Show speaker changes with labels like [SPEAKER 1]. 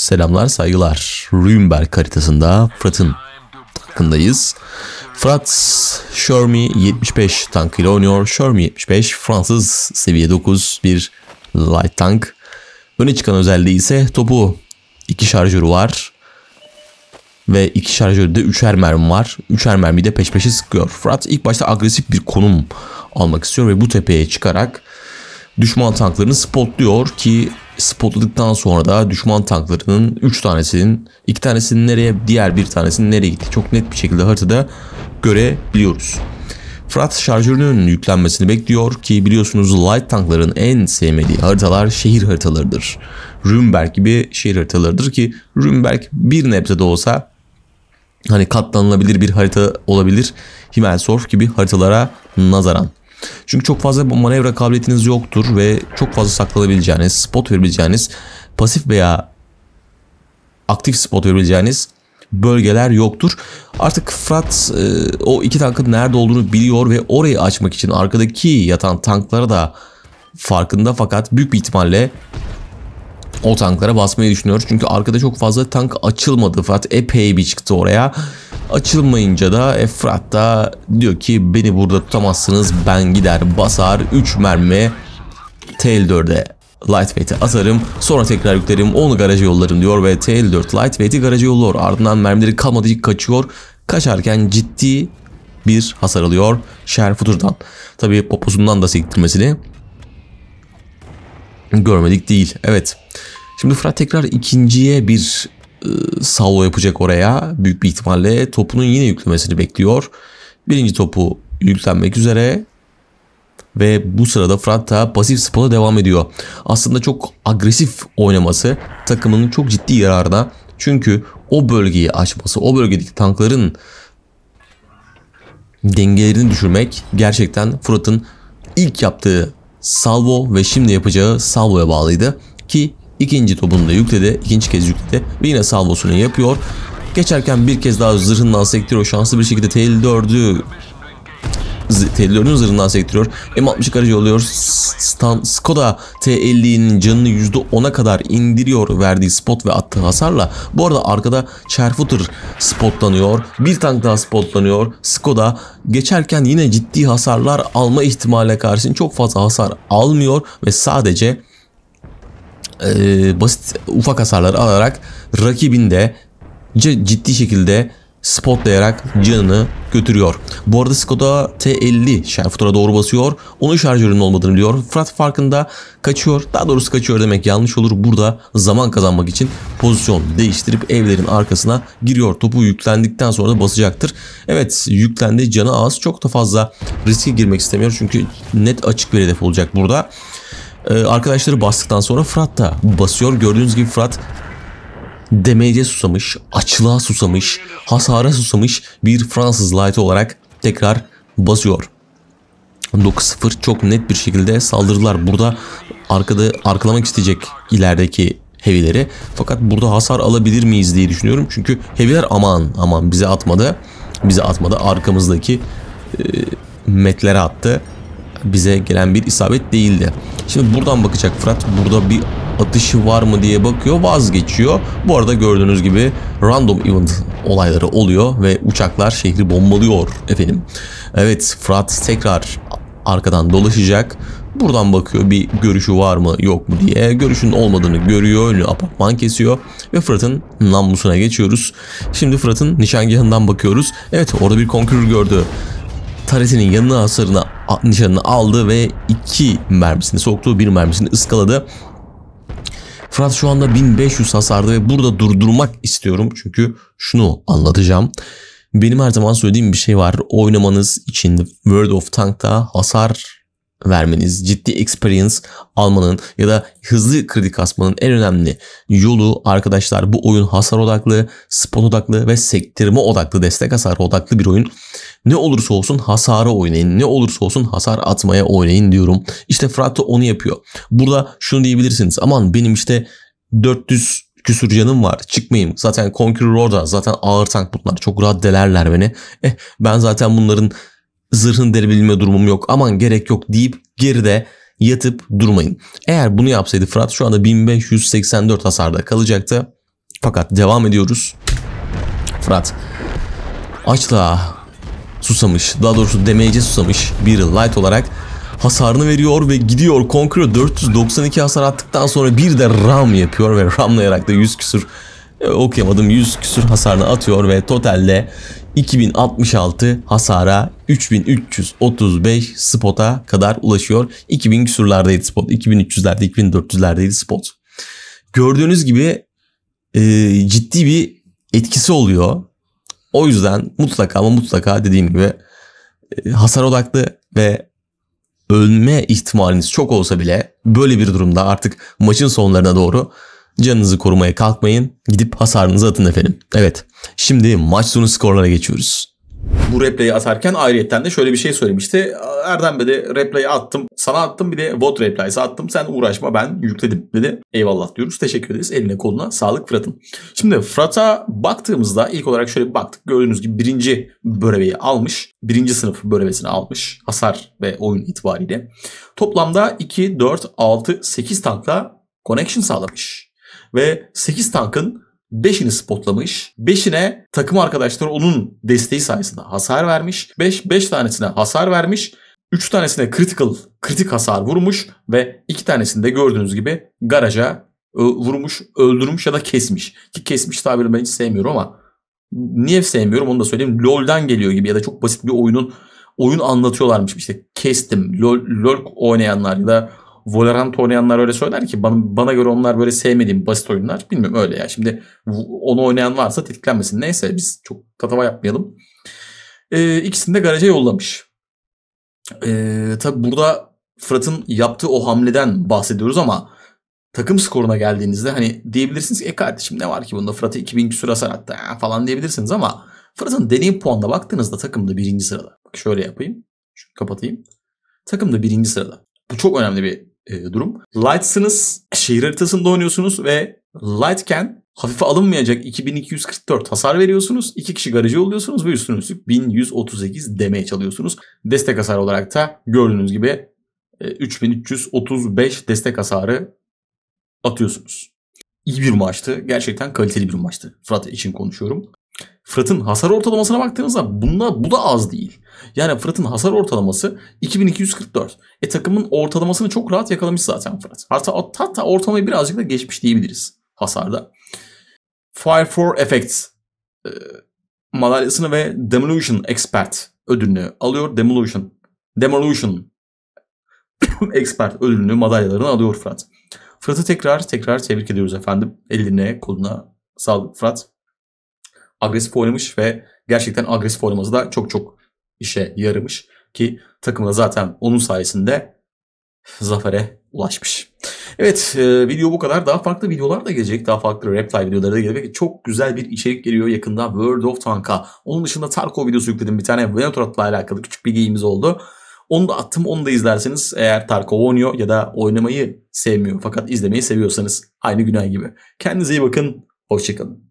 [SPEAKER 1] Selamlar, saygılar. Rüyumberg haritasında Fırat'ın takındayız. Fırat Shermi 75 tankıyla oynuyor. Shermi 75 Fransız seviye 9 bir light tank. Öne çıkan özelliği ise topu iki şarjörü var. Ve iki şarjörde üçer mermi var. Üçer mermi de peş peşe sıkıyor. Fırat ilk başta agresif bir konum almak istiyor ve bu tepeye çıkarak düşman tanklarını spotluyor ki spotladıktan sonra da düşman tanklarının 3 tanesinin 2 tanesinin nereye diğer bir tanesinin nereye gitti çok net bir şekilde haritada görebiliyoruz. Fırat şarjörünün yüklenmesini bekliyor ki biliyorsunuz light tankların en sevmediği haritalar şehir haritalarıdır. Rümberg gibi şehir haritalarıdır ki Rümberg bir nebze de olsa hani katlanılabilir bir harita olabilir. Himmelsorf gibi haritalara nazaran. Çünkü çok fazla manevra kabiliyetiniz yoktur ve çok fazla saklanabileceğiniz, spot verebileceğiniz, pasif veya aktif spot verebileceğiniz bölgeler yoktur. Artık Fırat e, o iki tankın nerede olduğunu biliyor ve orayı açmak için arkadaki yatan tanklara da farkında fakat büyük bir ihtimalle o tanklara basmayı düşünüyoruz. Çünkü arkada çok fazla tank açılmadı Fırat. Epey bir çıktı oraya. Açılmayınca da Efrat da diyor ki beni burada tutamazsınız ben gider basar 3 mermi tl 4'e Lightweight'e atarım sonra tekrar yüklerim onu garaja yollarım diyor ve tl 4 Lightweight'i garaja yolluyor ardından mermileri kalmadığı kaçıyor kaçarken ciddi bir hasar alıyor Sherfutur'dan tabi poposundan da sektirmesini görmedik değil evet Şimdi Fırat tekrar ikinciye bir e, ıı, sallo yapacak oraya. Büyük bir ihtimalle topunun yine yüklemesini bekliyor. Birinci topu yüklenmek üzere. Ve bu sırada Fırat da pasif spola devam ediyor. Aslında çok agresif oynaması takımının çok ciddi yararına. Çünkü o bölgeyi açması, o bölgedeki tankların dengelerini düşürmek gerçekten Fırat'ın ilk yaptığı salvo ve şimdi yapacağı salvoya bağlıydı. Ki İkinci topunu da yükledi. ikinci kez yükledi. Ve yine salvosunu yapıyor. Geçerken bir kez daha zırhından sektiriyor. Şanslı bir şekilde tel dördü T54'ün zırhından sektiriyor. M60 aracı oluyor. Stan, Skoda T50'nin canını %10'a kadar indiriyor verdiği spot ve attığı hasarla. Bu arada arkada Charfutter spotlanıyor. Bir tank daha spotlanıyor. Skoda geçerken yine ciddi hasarlar alma ihtimaline karşın çok fazla hasar almıyor ve sadece e, basit ufak hasarlar alarak rakibinde ciddi şekilde spotlayarak canını götürüyor. Bu arada Skoda T50 şarfutura doğru basıyor. Onun şarjörünün olmadığını biliyor. Frat farkında kaçıyor. Daha doğrusu kaçıyor demek yanlış olur. Burada zaman kazanmak için pozisyon değiştirip evlerin arkasına giriyor. Topu yüklendikten sonra da basacaktır. Evet yüklendi canı az. Çok da fazla riske girmek istemiyor. Çünkü net açık bir hedef olacak burada e, arkadaşları bastıktan sonra Fırat da basıyor. Gördüğünüz gibi Fırat demeyece susamış, açlığa susamış, hasara susamış bir Fransız light olarak tekrar basıyor. 9-0 çok net bir şekilde saldırdılar. Burada arkada arkalamak isteyecek ilerideki heavy'leri. Fakat burada hasar alabilir miyiz diye düşünüyorum. Çünkü heavy'ler aman aman bize atmadı. Bize atmadı. Arkamızdaki e, metlere attı bize gelen bir isabet değildi. Şimdi buradan bakacak Fırat. Burada bir atışı var mı diye bakıyor vazgeçiyor. Bu arada gördüğünüz gibi random event olayları oluyor ve uçaklar şehri bombalıyor efendim. Evet Fırat tekrar arkadan dolaşacak. Buradan bakıyor bir görüşü var mı yok mu diye. Görüşün olmadığını görüyor. Önü apartman kesiyor. Ve Fırat'ın namlusuna geçiyoruz. Şimdi Fırat'ın nişangahından bakıyoruz. Evet orada bir konkurür gördü. Taresi'nin yanına hasarına nişanını aldı ve iki mermisini soktu bir mermisini ıskaladı. Fırat şu anda 1500 hasardı ve burada durdurmak istiyorum. Çünkü şunu anlatacağım. Benim her zaman söylediğim bir şey var. Oynamanız için World of Tank'ta hasar vermeniz, ciddi experience almanın ya da hızlı kredi kasmanın en önemli yolu arkadaşlar bu oyun hasar odaklı, spot odaklı ve sektirme odaklı, destek hasarı odaklı bir oyun. Ne olursa olsun hasara oynayın. Ne olursa olsun hasar atmaya oynayın diyorum. İşte da onu yapıyor. Burada şunu diyebilirsiniz. Aman benim işte 400 küsür canım var çıkmayayım. Zaten Conqueror orada zaten ağır tank bunlar. Çok rahat delerler beni. Eh ben zaten bunların zırhını delebilme durumum yok. Aman gerek yok deyip geride yatıp durmayın. Eğer bunu yapsaydı Fırat şu anda 1584 hasarda kalacaktı. Fakat devam ediyoruz. Fırat açla susamış. Daha doğrusu damage'e susamış bir light olarak hasarını veriyor ve gidiyor. Conqueror 492 hasar attıktan sonra bir de ram yapıyor ve ramlayarak da 100 küsür e, okuyamadım 100 küsür hasarını atıyor ve totalde 2066 hasara 3335 spota kadar ulaşıyor. 2000 küsurlardaydı spot. 2300'lerde 2400'lerdeydi spot. Gördüğünüz gibi e, ciddi bir etkisi oluyor o yüzden mutlaka ama mutlaka dediğim gibi e, hasar odaklı ve ölme ihtimaliniz çok olsa bile böyle bir durumda artık maçın sonlarına doğru canınızı korumaya kalkmayın. Gidip hasarınızı atın efendim. Evet şimdi maç sonu skorlara geçiyoruz. Bu replay'i atarken ayrıyetten de şöyle bir şey söylemişti. Erdem de replay'i attım sana attım bir de bot Replies'e attım. Sen uğraşma ben yükledim dedi. Eyvallah diyoruz. Teşekkür ederiz. Eline koluna sağlık Fırat'ın. Şimdi Fırat'a baktığımızda ilk olarak şöyle bir baktık. Gördüğünüz gibi birinci böreveyi almış. Birinci sınıf börevesini almış. Hasar ve oyun itibariyle. Toplamda 2, 4, 6, 8 tankla connection sağlamış. Ve 8 tankın 5'ini spotlamış. 5'ine takım arkadaşları onun desteği sayesinde hasar vermiş. 5 5 tanesine hasar vermiş 3 tanesine critical, kritik hasar vurmuş ve 2 tanesini de gördüğünüz gibi garaja e, vurmuş, öldürmüş ya da kesmiş. Ki kesmiş tabirini ben hiç sevmiyorum ama niye sevmiyorum onu da söyleyeyim. LoL'den geliyor gibi ya da çok basit bir oyunun oyun anlatıyorlarmış. İşte kestim. LoL, LoL oynayanlar ya da Valorant oynayanlar öyle söyler ki bana, bana göre onlar böyle sevmediğim basit oyunlar. Bilmiyorum öyle ya. Şimdi onu oynayan varsa tetiklenmesin. Neyse biz çok tatava yapmayalım. Ee, ikisini de garaja yollamış. Ee, tabi burada Fırat'ın yaptığı o hamleden bahsediyoruz ama takım skoruna geldiğinizde hani diyebilirsiniz ki e kardeşim ne var ki bunda Fırat'ı 2000 küsur hasar attı falan diyebilirsiniz ama Fırat'ın deneyim puanına baktığınızda takımda birinci sırada. Bak şöyle yapayım. Şunu kapatayım. Takımda birinci sırada. Bu çok önemli bir e, durum. Lights'ınız, şehir haritasında oynuyorsunuz ve Lightken hafife alınmayacak 2244 hasar veriyorsunuz. 2 kişi garajı oluyorsunuz ve üstüne üstlük 1138 demeye çalışıyorsunuz Destek hasar olarak da gördüğünüz gibi 3335 e, destek hasarı atıyorsunuz. İyi bir maçtı. Gerçekten kaliteli bir maçtı. Fırat için konuşuyorum. Fırat'ın hasar ortalamasına baktığınızda bunda bu da az değil. Yani Fırat'ın hasar ortalaması 2244. E takımın ortalamasını çok rahat yakalamış zaten Fırat. Hatta, hatta ortalamayı birazcık da geçmiş diyebiliriz hasarda. Fire for Effects e, madalyasını ve Demolition Expert ödülünü alıyor. Demolition. Demolition Expert ödülünü madalyalarını alıyor Fırat. Fırat'ı tekrar tekrar tebrik ediyoruz efendim. Eline koluna sağlık Fırat. Agresif oynamış ve gerçekten agresif oynaması da çok çok işe yaramış. Ki takımda zaten onun sayesinde zafere ulaşmış. Evet e, video bu kadar. Daha farklı videolar da gelecek. Daha farklı Reptile videoları da gelecek. Çok güzel bir içerik geliyor yakında World of Tank'a. Onun dışında Tarkov videosu yükledim. Bir tane Venatrat'la alakalı küçük bir giyimiz oldu. Onu da attım onu da izlerseniz eğer Tarkov oynuyor ya da oynamayı sevmiyor fakat izlemeyi seviyorsanız aynı günah gibi. Kendinize iyi bakın. Hoşçakalın.